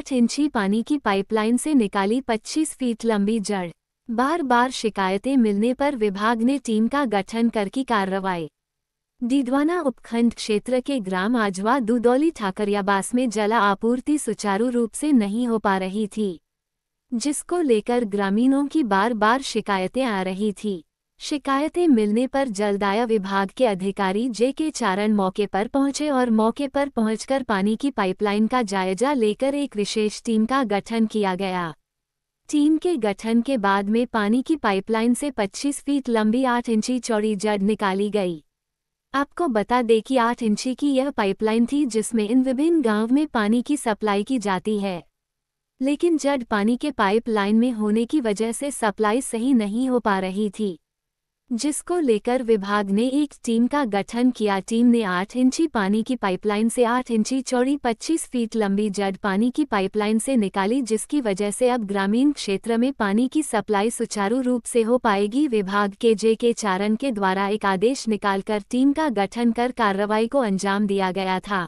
आठ इंची पानी की पाइपलाइन से निकाली 25 फीट लंबी जड़ बार बार शिकायतें मिलने पर विभाग ने टीम का गठन कर की कार्रवाई डीडवाना उपखंड क्षेत्र के ग्राम आजवा दुदौली ठाकरियाबास में जल आपूर्ति सुचारू रूप से नहीं हो पा रही थी जिसको लेकर ग्रामीणों की बार बार शिकायतें आ रही थी शिकायतें मिलने पर जलदाय विभाग के अधिकारी जे के चारण मौके पर पहुंचे और मौके पर पहुंचकर पानी की पाइपलाइन का जायजा लेकर एक विशेष टीम का गठन किया गया टीम के गठन के बाद में पानी की पाइपलाइन से 25 फीट लंबी 8 इंची चौड़ी जड़ निकाली गई आपको बता दें कि 8 इंची की यह पाइपलाइन थी जिसमें इन विभिन्न गांव में पानी की सप्लाई की जाती है लेकिन जड़ पानी के पाइपलाइन में होने की वजह से सप्लाई सही नहीं हो पा रही थी जिसको लेकर विभाग ने एक टीम का गठन किया टीम ने आठ इंची पानी की पाइपलाइन से आठ इंची चौड़ी 25 फीट लंबी जड पानी की पाइपलाइन से निकाली जिसकी वजह से अब ग्रामीण क्षेत्र में पानी की सप्लाई सुचारू रूप से हो पाएगी विभाग के जे के चारण के द्वारा एक आदेश निकालकर टीम का गठन कर कार्रवाई को अंजाम दिया गया था